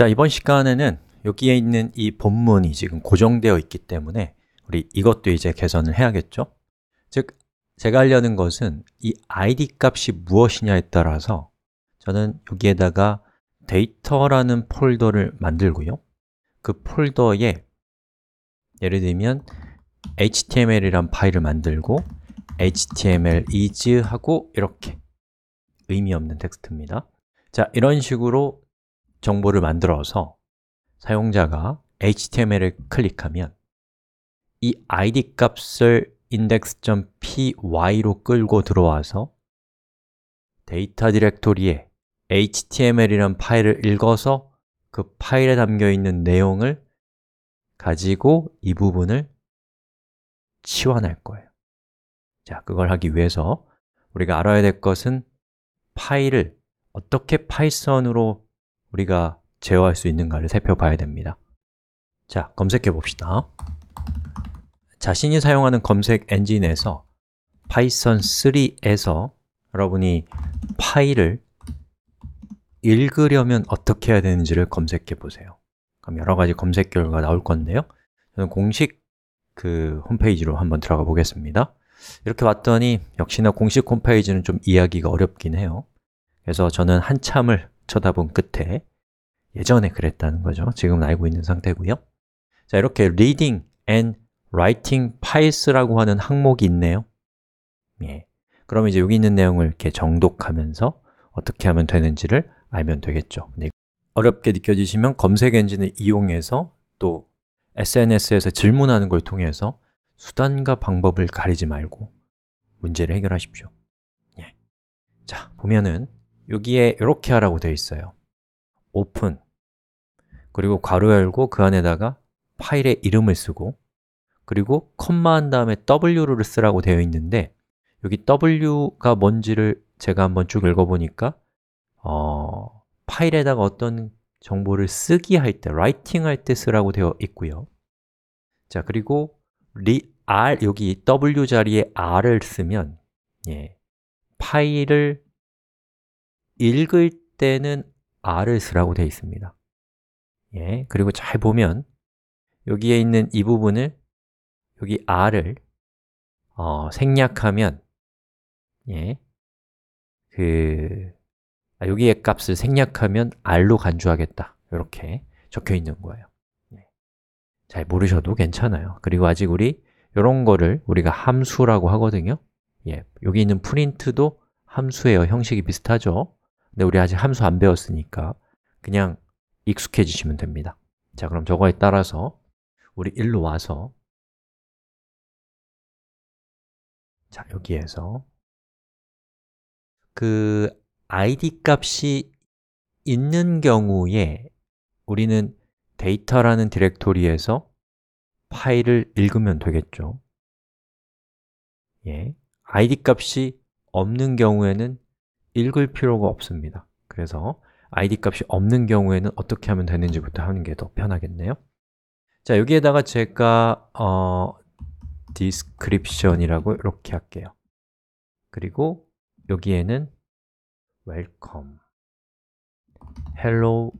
자, 이번 시간에는 여기에 있는 이 본문이 지금 고정되어 있기 때문에 우리 이것도 이제 개선을 해야겠죠? 즉, 제가 하려는 것은 이 id 값이 무엇이냐에 따라서 저는 여기에다가 데이터라는 폴더를 만들고요 그 폴더에 예를 들면 html이란 파일을 만들고 html is 하고 이렇게 의미 없는 텍스트입니다 자, 이런 식으로 정보를 만들어서 사용자가 HTML을 클릭하면 이 id 값을 index.py로 끌고 들어와서 데이터 디렉토리에 html이란 파일을 읽어서 그 파일에 담겨있는 내용을 가지고 이 부분을 치환할 거예요 자, 그걸 하기 위해서 우리가 알아야 될 것은 파일을 어떻게 파이썬으로 우리가 제어할 수 있는가를 살펴봐야 됩니다 자, 검색해 봅시다 자신이 사용하는 검색 엔진에서 파이썬3에서 여러분이 파일을 읽으려면 어떻게 해야 되는지를 검색해 보세요 그럼 여러 가지 검색 결과가 나올 건데요 저는 공식 그 홈페이지로 한번 들어가 보겠습니다 이렇게 봤더니 역시나 공식 홈페이지는 좀 이해하기가 어렵긴 해요 그래서 저는 한참을 쳐다본 끝에 예전에 그랬다는 거죠. 지금은 알고 있는 상태고요. 자, 이렇게 reading and writing files라고 하는 항목이 있네요. 예. 그럼 이제 여기 있는 내용을 이렇게 정독하면서 어떻게 하면 되는지를 알면 되겠죠. 어렵게 느껴지시면 검색 엔진을 이용해서 또 SNS에서 질문하는 걸 통해서 수단과 방법을 가리지 말고 문제를 해결하십시오. 예. 자, 보면은 여기에 이렇게 하라고 되어 있어요 open 그리고 괄호 열고 그 안에다가 파일의 이름을 쓰고 그리고 컴마한 다음에 w를 쓰라고 되어 있는데 여기 w가 뭔지를 제가 한번 쭉 읽어보니까 어, 파일에다가 어떤 정보를 쓰기 할 때, 라이팅 할때 쓰라고 되어 있고요 자, 그리고 리, r, 여기 w 자리에 r을 쓰면 예, 파일을 읽을 때는 R을 쓰라고 되어 있습니다 예, 그리고 잘 보면 여기에 있는 이 부분을 여기 R을 어, 생략하면 예, 그 아, 여기의 값을 생략하면 R로 간주하겠다 이렇게 적혀 있는 거예요 예, 잘 모르셔도 괜찮아요 그리고 아직 우리 이런 거를 우리가 함수라고 하거든요 예, 여기 있는 프린트도 함수예요 형식이 비슷하죠 근데 네, 우리 아직 함수 안 배웠으니까 그냥 익숙해지시면 됩니다 자, 그럼 저거에 따라서 우리 일로 와서 자, 여기에서 그 id 값이 있는 경우에 우리는 데이터라는 디렉토리에서 파일을 읽으면 되겠죠 예, id 값이 없는 경우에는 읽을 필요가 없습니다 그래서 id 값이 없는 경우에는 어떻게 하면 되는지부터 하는 게 더 편하겠네요 자, 여기에다가 제가 어, description이라고 이렇게 할게요 그리고 여기에는 welcome, hello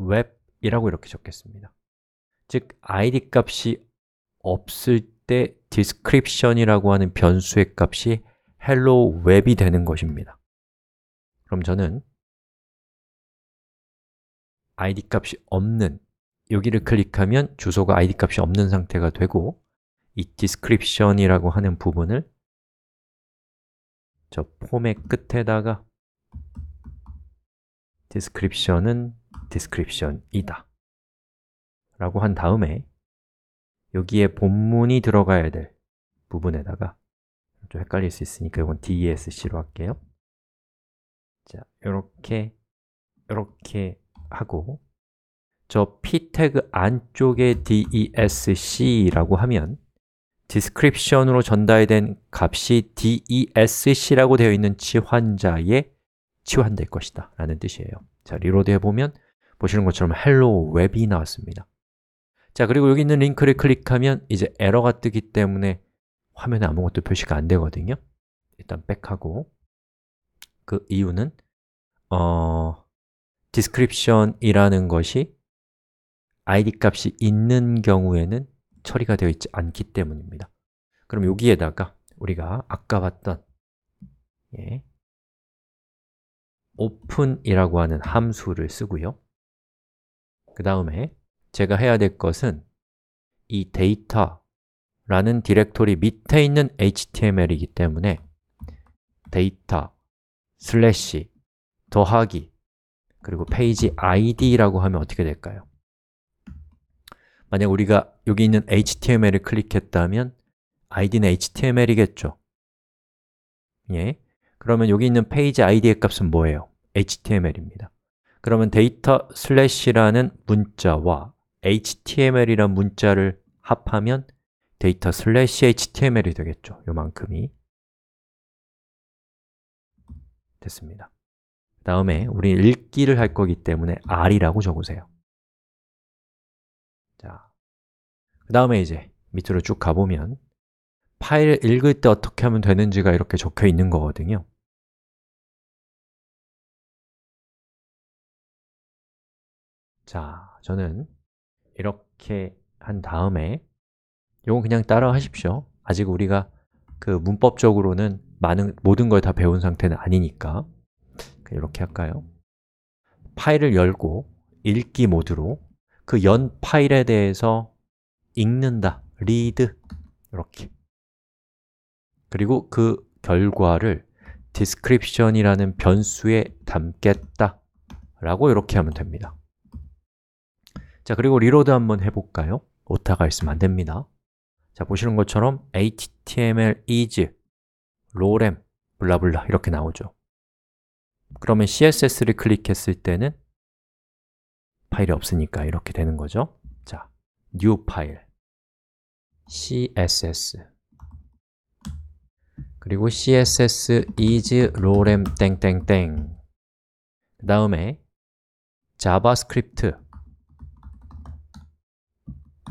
web 이라고 이렇게 적겠습니다 즉, id 값이 없을 때 description이라고 하는 변수의 값이 헬로 웹이 되는 것입니다. 그럼 저는 id 값이 없는 여기를 클릭하면 주소가 id 값이 없는 상태가 되고 이 description이라고 하는 부분을 저 폼의 끝에다가 description은 description이다 라고 한 다음에 여기에 본문이 들어가야 될 부분에다가 좀 헷갈릴 수 있으니까 이건 DESC로 할게요. 자, 이렇게 이렇게 하고 저 p 태그 안쪽에 DESC라고 하면 description으로 전달된 값이 DESC라고 되어 있는 치환자에 치환될 것이다 라는 뜻이에요 자, 리로드 해보면 보시는 것처럼 hello w 이 나왔습니다 자, 그리고 여기 있는 링크를 클릭하면 이제 에러가 뜨기 때문에 화면에 아무것도 표시가 안 되거든요 일단 백하고 그 이유는 어, description이라는 것이 id 값이 있는 경우에는 처리가 되어 있지 않기 때문입니다 그럼 여기에다가 우리가 아까 봤던 예, open이라고 하는 함수를 쓰고요 그 다음에 제가 해야 될 것은 이 데이터 라는 디렉토리 밑에 있는 HTML이기 때문에 데이터 슬래시 더하기 그리고 페이지 id라고 하면 어떻게 될까요? 만약 우리가 여기 있는 HTML을 클릭했다면 id는 HTML이겠죠? 예. 그러면 여기 있는 페이지 id의 값은 뭐예요? HTML입니다. 그러면 데이터 슬래시라는 문자와 HTML이란 문자를 합하면 데이터 슬래시 html이 되겠죠. 요만큼이 됐습니다. 그 다음에 우리 읽기를 할 거기 때문에 r이라고 적으세요. 자, 그 다음에 이제 밑으로 쭉 가보면 파일 읽을 때 어떻게 하면 되는지가 이렇게 적혀 있는 거거든요. 자, 저는 이렇게 한 다음에 요건 그냥 따라 하십시오 아직 우리가 그 문법적으로는 많은 모든 걸 다 배운 상태는 아니니까 이렇게 할까요? 파일을 열고 읽기 모드로 그 연 파일에 대해서 읽는다, read 이렇게 그리고 그 결과를 description이라는 변수에 담겠다 라고 이렇게 하면 됩니다 자, 그리고 리로드 한번 해볼까요? 오타가 있으면 안 됩니다 자, 보시는 것처럼 HTML is, r o r e m 블라블라 이렇게 나오죠 그러면 CSS를 클릭했을 때는 파일이 없으니까 이렇게 되는 거죠 자, new file, css 그리고 css is r o r e m 땡땡땡 그 다음에 자바 r 크립트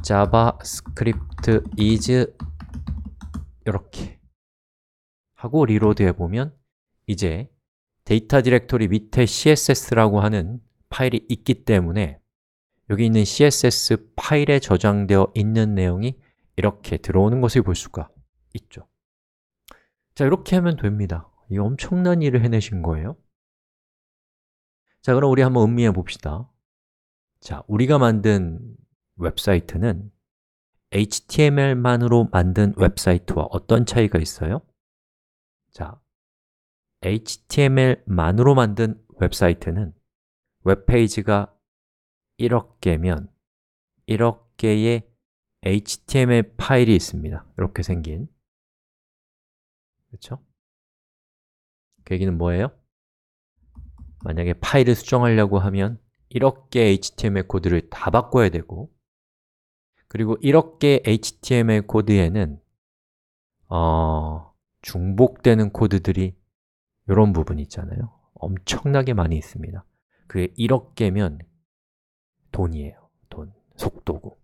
javascript is 이렇게 하고 리로드 해보면 이제 데이터 디렉토리 밑에 css라고 하는 파일이 있기 때문에 여기 있는 css 파일에 저장되어 있는 내용이 이렇게 들어오는 것을 볼 수가 있죠 자, 이렇게 하면 됩니다 이 엄청난 일을 해내신 거예요 자, 그럼 우리 한번 음미해 봅시다 자, 우리가 만든 웹사이트는 HTML만으로 만든 웹사이트와 어떤 차이가 있어요? 자, HTML만으로 만든 웹사이트는 웹페이지가 1억 개면 1억 개의 HTML 파일이 있습니다 이렇게 생긴 그렇죠? 그 얘기는 뭐예요? 만약에 파일을 수정하려고 하면 1억 개의 HTML 코드를 다 바꿔야 되고 그리고 이렇게 HTML 코드에는 어, 중복되는 코드들이 이런 부분 이 있잖아요 엄청나게 많이 있습니다 그게 이렇게면 돈이에요 돈, 속도고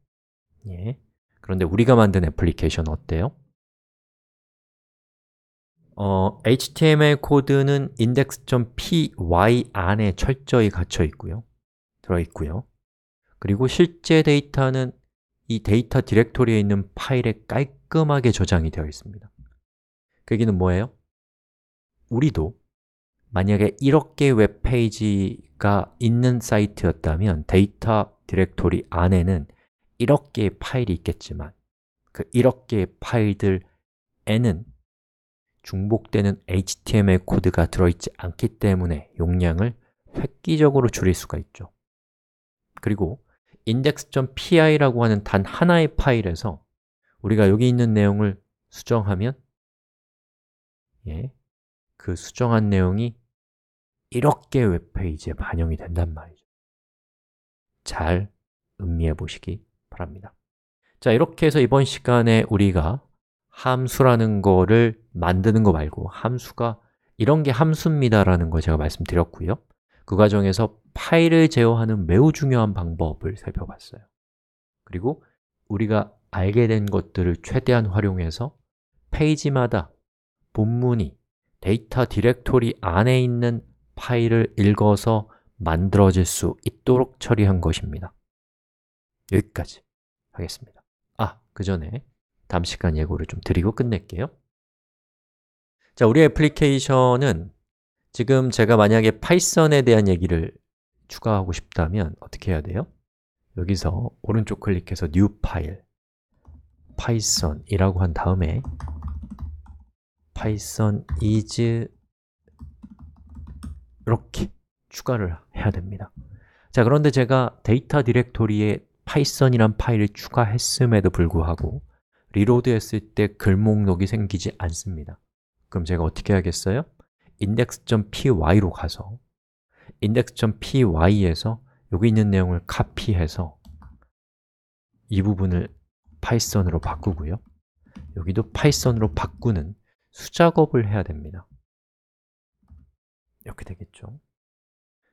예. 그런데 우리가 만든 애플리케이션 어때요? 어, HTML 코드는 index.py 안에 철저히 갇혀 있고요 들어 있고요 그리고 실제 데이터는 이 데이터 디렉토리에 있는 파일에 깔끔하게 저장이 되어 있습니다 그 얘기는 뭐예요? 우리도 만약에 이렇게 웹페이지가 있는 사이트였다면 데이터 디렉토리 안에는 이렇게 파일이 있겠지만 그 이렇게 파일들에는 중복되는 HTML 코드가 들어있지 않기 때문에 용량을 획기적으로 줄일 수가 있죠 그리고 index.pi라고 하는 단 하나의 파일에서 우리가 여기 있는 내용을 수정하면 예, 그 수정한 내용이 이렇게 웹페이지에 반영이 된단 말이죠 잘 음미해 보시기 바랍니다 자, 이렇게 해서 이번 시간에 우리가 함수라는 거를 만드는 거 말고 함수가 이런 게 함수입니다라는 걸 제가 말씀드렸고요 그 과정에서 파일을 제어하는 매우 중요한 방법을 살펴봤어요 그리고 우리가 알게 된 것들을 최대한 활용해서 페이지마다 본문이 데이터 디렉토리 안에 있는 파일을 읽어서 만들어질 수 있도록 처리한 것입니다 여기까지 하겠습니다 아, 그 전에 다음 시간 예고를 좀 드리고 끝낼게요 자, 우리 애플리케이션은 지금 제가 만약에 파이썬에 대한 얘기를 추가하고 싶다면 어떻게 해야 돼요? 여기서 오른쪽 클릭해서 New File, Python이라고 한 다음에 Python is 이렇게 추가를 해야 됩니다 자, 그런데 제가 데이터 디렉토리에 파이썬이란 파일을 추가했음에도 불구하고 리로드했을 때 글 목록이 생기지 않습니다 그럼 제가 어떻게 해야겠어요? index.py로 가서 index.py에서 여기 있는 내용을 카피해서 이 부분을 파이썬으로 바꾸고요 여기도 파이썬으로 바꾸는 수작업을 해야 됩니다 이렇게 되겠죠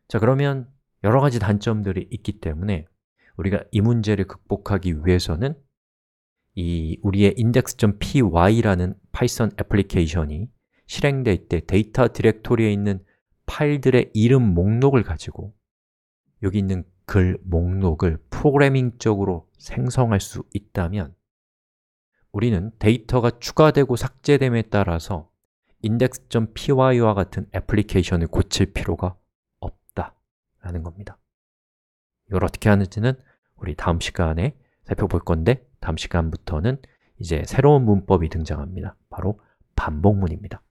자 그러면 여러 가지 단점들이 있기 때문에 우리가 이 문제를 극복하기 위해서는 이 우리의 index.py라는 파이썬 애플리케이션이 실행될 때 데이터 디렉토리에 있는 파일들의 이름 목록을 가지고 여기 있는 글 목록을 프로그래밍적으로 생성할 수 있다면 우리는 데이터가 추가되고 삭제됨에 따라서 index.py와 같은 애플리케이션을 고칠 필요가 없다라는 겁니다 이걸 어떻게 하는지는 우리 다음 시간에 살펴볼 건데 다음 시간부터는 이제 새로운 문법이 등장합니다 바로 반복문입니다